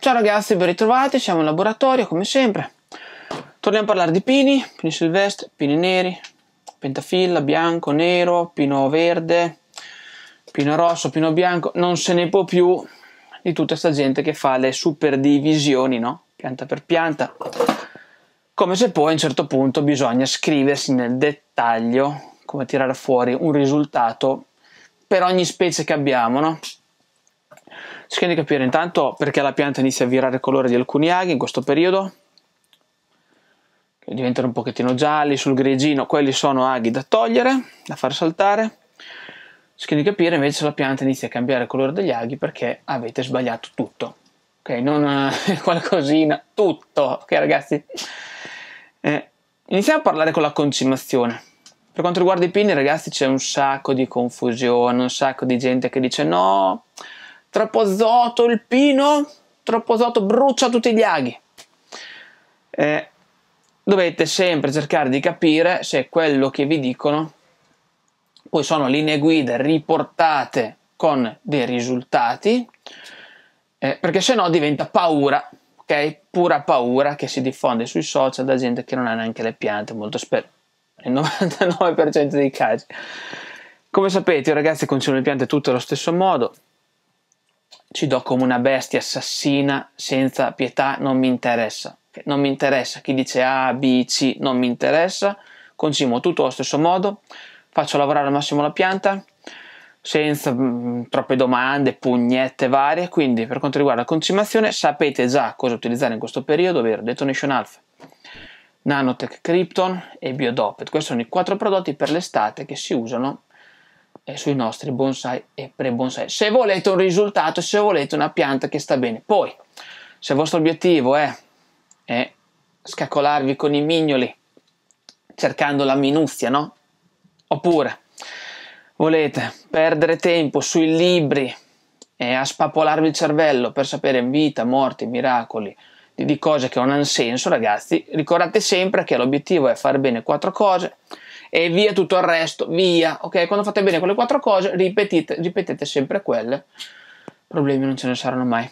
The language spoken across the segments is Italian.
Ciao ragazzi, ben ritrovati, siamo in laboratorio come sempre. Torniamo a parlare di pini, pini silvestri, pini neri, pentafilla, bianco, nero, pino verde, pino rosso, pino bianco, non se ne può più di tutta questa gente che fa le super divisioni, no? Pianta per pianta. Come se poi a un certo punto bisogna scriversi nel dettaglio come tirare fuori un risultato per ogni specie che abbiamo, no? Cerchiamo di capire intanto perché la pianta inizia a virare il colore di alcuni aghi in questo periodo, che diventano un pochettino gialli, sul grigino, quelli sono aghi da togliere, da far saltare. Cerchiamo di capire invece se la pianta inizia a cambiare il colore degli aghi perché avete sbagliato tutto. Ok, non eh, qualcosina, tutto. Ok ragazzi? Eh, iniziamo a parlare con la concimazione. Per quanto riguarda i pin, ragazzi, c'è un sacco di confusione, un sacco di gente che dice no, troppo azoto il pino, troppo azoto brucia tutti gli aghi. Eh, dovete sempre cercare di capire se quello che vi dicono poi sono linee guida riportate con dei risultati, eh, perché se no diventa paura, ok? Pura paura che si diffonde sui social da gente che non ha neanche le piante molto spesso il 99% dei casi. Come sapete, io ragazzi concedo le piante tutte allo stesso modo. Ci do come una bestia assassina, senza pietà, non mi interessa. Non mi interessa chi dice A, B, C, non mi interessa. Concimo tutto allo stesso modo, faccio lavorare al massimo la pianta, senza mh, mm, troppe domande, pugnette varie. Quindi, per quanto riguarda la concimazione, sapete già cosa utilizzare in questo periodo, ovvero Detonation Alpha, Nanotech Krypton e Biodopet. Questi sono i quattro prodotti per l'estate che si usano eh, sui nostri bonsai e pre-bonsai. Se volete un risultato, se volete una pianta che sta bene. Poi, se il vostro obiettivo è, è scaccolarvi con i mignoli cercando la minuzia, no? Oppure volete perdere tempo sui libri e a spapolarvi il cervello per sapere vita, morte, miracoli, di cose che non hanno senso, ragazzi, ricordate sempre che l'obiettivo è fare bene quattro cose e via tutto il resto, via, ok? Quando fate bene quelle quattro cose, ripetite, ripetete sempre quelle, problemi non ce ne saranno mai.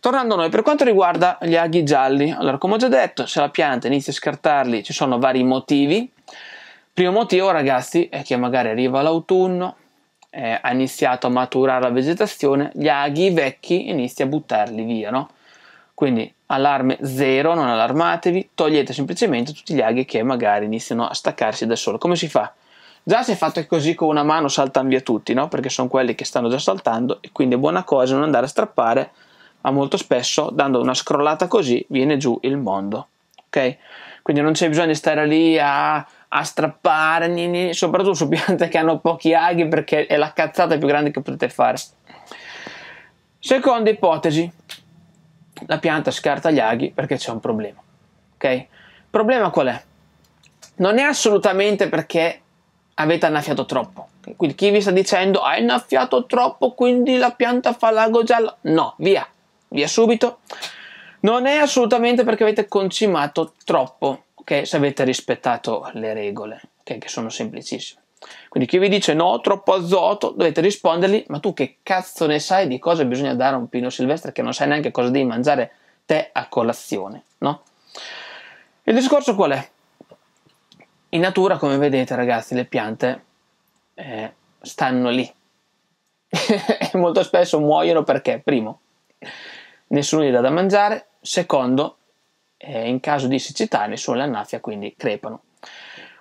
Tornando a noi, per quanto riguarda gli aghi gialli, allora come ho già detto, se la pianta inizia a scartarli ci sono vari motivi. Primo motivo, ragazzi, è che magari arriva l'autunno, eh, ha iniziato a maturare la vegetazione, gli aghi vecchi inizia a buttarli via, no? Quindi allarme zero, non allarmatevi, togliete semplicemente tutti gli aghi che magari iniziano a staccarsi da solo. Come si fa? Già se fate così con una mano saltano via tutti, no? Perché sono quelli che stanno già saltando e quindi è buona cosa non andare a strappare, ma molto spesso dando una scrollata così viene giù il mondo, ok? Quindi non c'è bisogno di stare lì a, a strappare, gni, gni, soprattutto su piante che hanno pochi aghi perché è la cazzata più grande che potete fare. Seconda ipotesi, la pianta scarta gli aghi perché c'è un problema. Ok? problema qual è? Non è assolutamente perché avete annaffiato troppo. Quindi chi vi sta dicendo ha innaffiato troppo, quindi la pianta fa l'ago giallo. No, via, via subito. Non è assolutamente perché avete concimato troppo, ok? Se avete rispettato le regole, okay? che sono semplicissime. Quindi chi vi dice no, troppo azoto, dovete rispondergli, ma tu che cazzo ne sai di cosa bisogna dare a un pino silvestre che non sai neanche cosa devi mangiare te a colazione, no? Il discorso qual è? In natura, come vedete ragazzi, le piante eh, stanno lì. e Molto spesso muoiono perché, primo, nessuno gli dà da mangiare, secondo, eh, in caso di siccità, nessuno le annaffia, quindi crepano.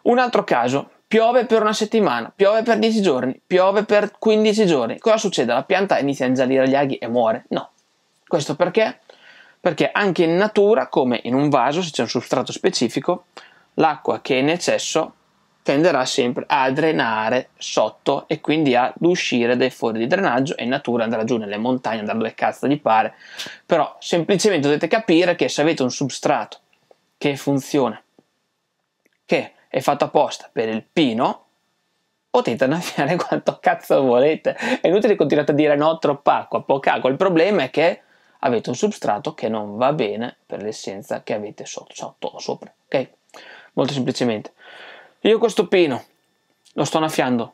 Un altro caso, Piove per una settimana, piove per 10 giorni, piove per 15 giorni. Cosa succede? La pianta inizia a ingiallire gli aghi e muore? No. Questo perché? Perché anche in natura, come in un vaso, se c'è un substrato specifico, l'acqua che è in eccesso tenderà sempre a drenare sotto e quindi ad uscire dai fori di drenaggio e in natura andrà giù nelle montagne, andrà dove cazzo gli pare. Però semplicemente dovete capire che se avete un substrato che funziona, che è fatto apposta per il pino, potete annaffiare quanto cazzo volete. È inutile continuare a dire no, troppa acqua, poca acqua. Il problema è che avete un substrato che non va bene per l'essenza che avete sotto, sotto sopra. Ok? Molto semplicemente. Io questo pino lo sto annaffiando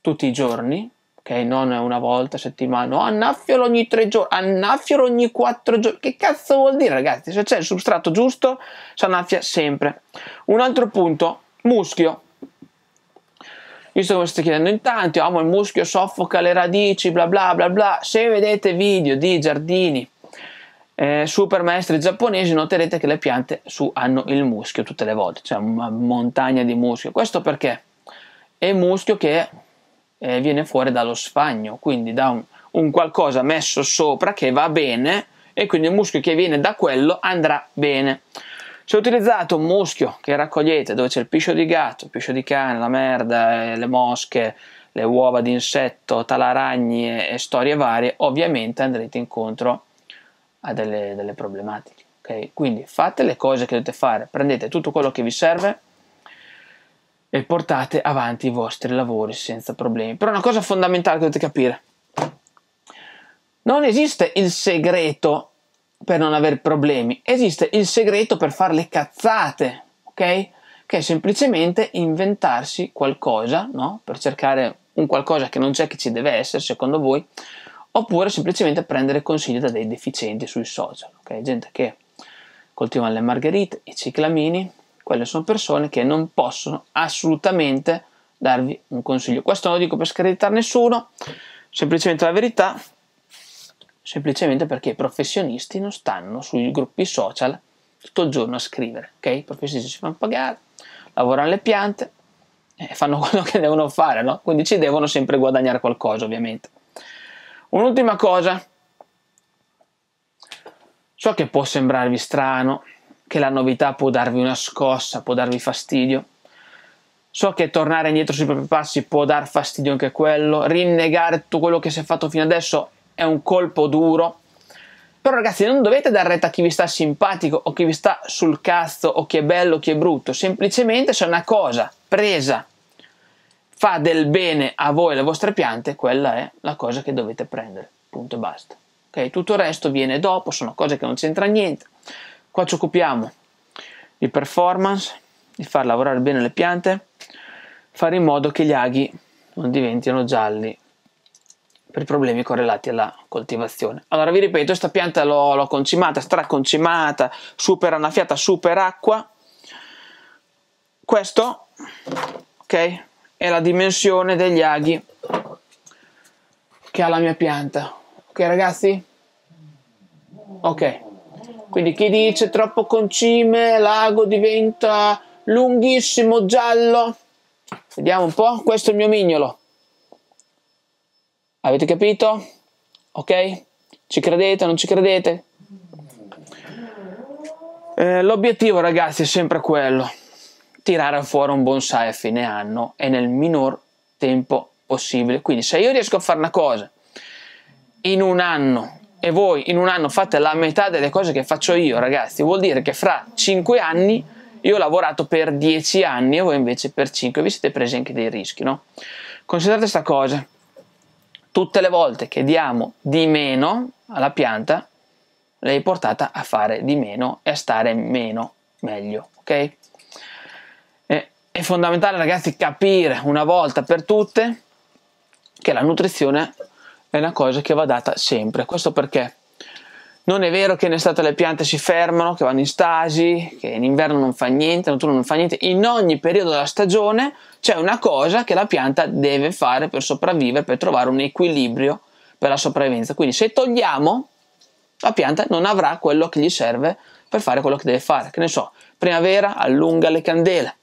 tutti i giorni, ok? Non una volta a settimana, no, annaffialo ogni tre giorni, annaffialo ogni quattro giorni. Che cazzo vuol dire, ragazzi? Se cioè, c'è il substrato giusto, si annaffia sempre. Un altro punto, muschio. Visto come state chiedendo in tanti, amo il muschio soffoca le radici, bla bla bla bla. Se vedete video di giardini eh, super maestri giapponesi, noterete che le piante su hanno il muschio tutte le volte, cioè una montagna di muschio. Questo perché è muschio che eh, viene fuori dallo sfagno, quindi da un, un qualcosa messo sopra che va bene e quindi il muschio che viene da quello andrà bene. Se utilizzate un muschio che raccogliete dove c'è il piscio di gatto, il piscio di cane, la merda, eh, le mosche, le uova di insetto, talaragne e storie varie, ovviamente andrete incontro a delle, delle problematiche. Okay? Quindi fate le cose che dovete fare, prendete tutto quello che vi serve e portate avanti i vostri lavori senza problemi. Però una cosa fondamentale che dovete capire, non esiste il segreto per non avere problemi, esiste il segreto per fare le cazzate, ok? Che è semplicemente inventarsi qualcosa, no? Per cercare un qualcosa che non c'è che ci deve essere, secondo voi, oppure semplicemente prendere consigli da dei deficienti sui social, ok? Gente che coltiva le margherite, i ciclamini, quelle sono persone che non possono assolutamente darvi un consiglio. Questo non lo dico per screditare nessuno, semplicemente la verità, semplicemente perché i professionisti non stanno sui gruppi social tutto il giorno a scrivere, ok? I professionisti si fanno pagare, lavorano le piante, e eh, fanno quello che devono fare, no? Quindi ci devono sempre guadagnare qualcosa, ovviamente. Un'ultima cosa, so che può sembrarvi strano, che la novità può darvi una scossa, può darvi fastidio. So che tornare indietro sui propri passi può dar fastidio anche quello, rinnegare tutto quello che si è fatto fino adesso è un colpo duro. Però ragazzi non dovete dar retta a chi vi sta simpatico o chi vi sta sul cazzo o chi è bello o chi è brutto, semplicemente se una cosa presa fa del bene a voi e alle vostre piante, quella è la cosa che dovete prendere, punto e basta. Okay? Tutto il resto viene dopo, sono cose che non c'entra niente. Qua ci occupiamo di performance, di far lavorare bene le piante, fare in modo che gli aghi non diventino gialli per problemi correlati alla coltivazione. Allora vi ripeto, questa pianta l'ho, l'ho concimata, straconcimata, super annaffiata, super acqua. Questo, ok, è la dimensione degli aghi che ha la mia pianta. Ok ragazzi? Ok. Quindi chi dice troppo concime, l'ago diventa lunghissimo, giallo. Vediamo un po', questo è il mio mignolo. Avete capito? Ok? Ci credete, non ci credete? Eh, l'obiettivo ragazzi è sempre quello, tirare fuori un bonsai a fine anno e nel minor tempo possibile. Quindi se io riesco a fare una cosa in un anno e voi in un anno fate la metà delle cose che faccio io, ragazzi, vuol dire che fra 5 anni io ho lavorato per 10 anni e voi invece per 5, vi siete presi anche dei rischi, no? Considerate questa cosa, tutte le volte che diamo di meno alla pianta, lei è portata a fare di meno e a stare meno meglio, ok? È, è fondamentale ragazzi capire una volta per tutte che la nutrizione è una cosa che va data sempre. Questo perché non è vero che in estate le piante si fermano, che vanno in stasi, che in inverno non fa niente, in autunno non fa niente. In ogni periodo della stagione c'è una cosa che la pianta deve fare per sopravvivere, per trovare un equilibrio per la sopravvivenza. Quindi se togliamo, la pianta non avrà quello che gli serve per fare quello che deve fare. Che ne so, primavera allunga le candele,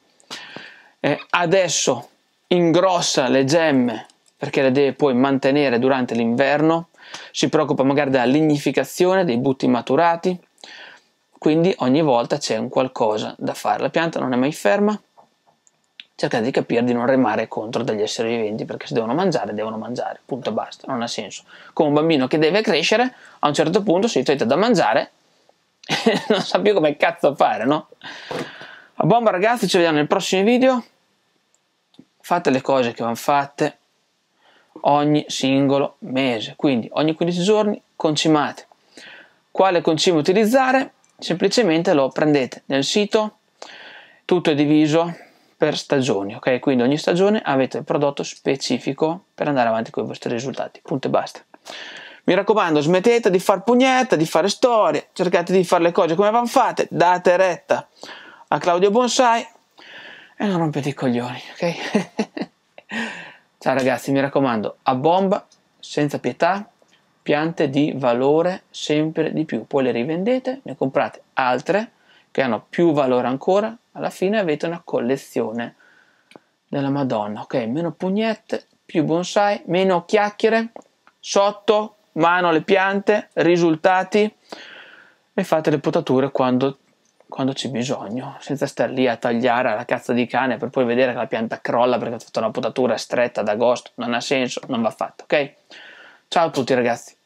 eh, adesso ingrossa le gemme perché le deve poi mantenere durante l'inverno, si preoccupa magari della lignificazione dei butti maturati, quindi ogni volta c'è un qualcosa da fare, la pianta non è mai ferma, cercate di capire di non remare contro degli esseri viventi perché se devono mangiare devono mangiare, punto e basta, non ha senso. Come un bambino che deve crescere, a un certo punto si trova da mangiare e non sa più come cazzo fare, no? A bomba ragazzi, ci vediamo nel prossimo video. Fate le cose che vanno fatte ogni singolo mese, quindi ogni 15 giorni concimate. Quale concime utilizzare? Semplicemente lo prendete nel sito, tutto è diviso per stagioni, ok? Quindi ogni stagione avete il prodotto specifico per andare avanti con i vostri risultati, punto e basta. Mi raccomando, smettete di far pugnetta, di fare storie, cercate di fare le cose come vanno fatte, date retta a Claudio Bonsai e non rompete i coglioni, ok? Ciao ragazzi, mi raccomando, a bomba, senza pietà, piante di valore sempre di più. Poi le rivendete, ne comprate altre che hanno più valore ancora. Alla fine avete una collezione della Madonna. Ok, meno pugnette, più bonsai, meno chiacchiere, sotto, mano alle piante, risultati e fate le potature quando quando c'è bisogno, senza star lì a tagliare la cazzo di cane per poi vedere che la pianta crolla perché ho fatto una potatura stretta ad agosto, non ha senso, non va fatto, ok? Ciao a tutti ragazzi.